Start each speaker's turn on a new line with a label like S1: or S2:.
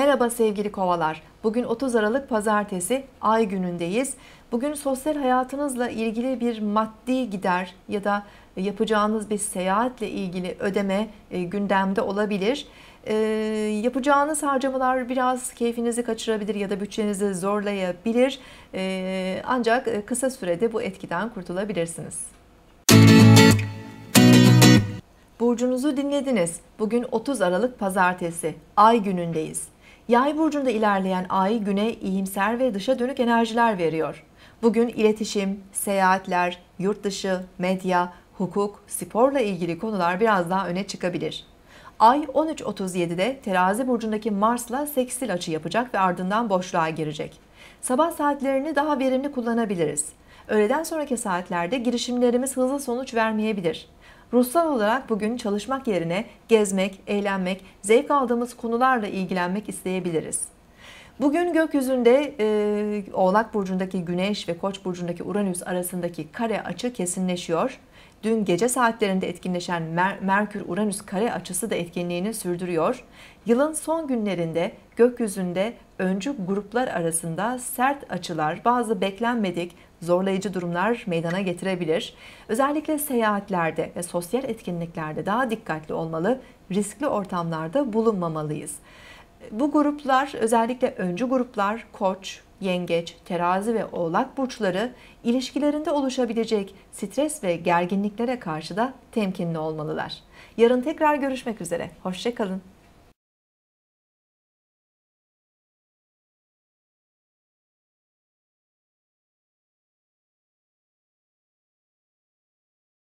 S1: Merhaba sevgili kovalar. Bugün 30 Aralık Pazartesi ay günündeyiz. Bugün sosyal hayatınızla ilgili bir maddi gider ya da yapacağınız bir seyahatle ilgili ödeme e, gündemde olabilir. E, yapacağınız harcamalar biraz keyfinizi kaçırabilir ya da bütçenizi zorlayabilir. E, ancak kısa sürede bu etkiden kurtulabilirsiniz. Burcunuzu dinlediniz. Bugün 30 Aralık Pazartesi, ay günündeyiz. Yay burcunda ilerleyen ay güne iyimser ve dışa dönük enerjiler veriyor. Bugün iletişim, seyahatler, yurt dışı, medya, hukuk, sporla ilgili konular biraz daha öne çıkabilir. Ay 13.37'de terazi burcundaki Mars'la seksil açı yapacak ve ardından boşluğa girecek. Sabah saatlerini daha verimli kullanabiliriz. Öğleden sonraki saatlerde girişimlerimiz hızlı sonuç vermeyebilir. Ruhsal olarak bugün çalışmak yerine gezmek, eğlenmek, zevk aldığımız konularla ilgilenmek isteyebiliriz. Bugün gökyüzünde e, Oğlak Burcu'ndaki Güneş ve Koç Burcu'ndaki Uranüs arasındaki kare açı kesinleşiyor. Dün gece saatlerinde etkinleşen Mer Merkür-Uranüs kare açısı da etkinliğini sürdürüyor. Yılın son günlerinde gökyüzünde öncü gruplar arasında sert açılar, bazı beklenmedik, zorlayıcı durumlar meydana getirebilir. Özellikle seyahatlerde ve sosyal etkinliklerde daha dikkatli olmalı, riskli ortamlarda bulunmamalıyız. Bu gruplar özellikle öncü gruplar koç, yengeç, terazi ve oğlak burçları ilişkilerinde oluşabilecek stres ve gerginliklere karşı da temkinli olmalılar. Yarın tekrar görüşmek üzere. Hoşçakalın.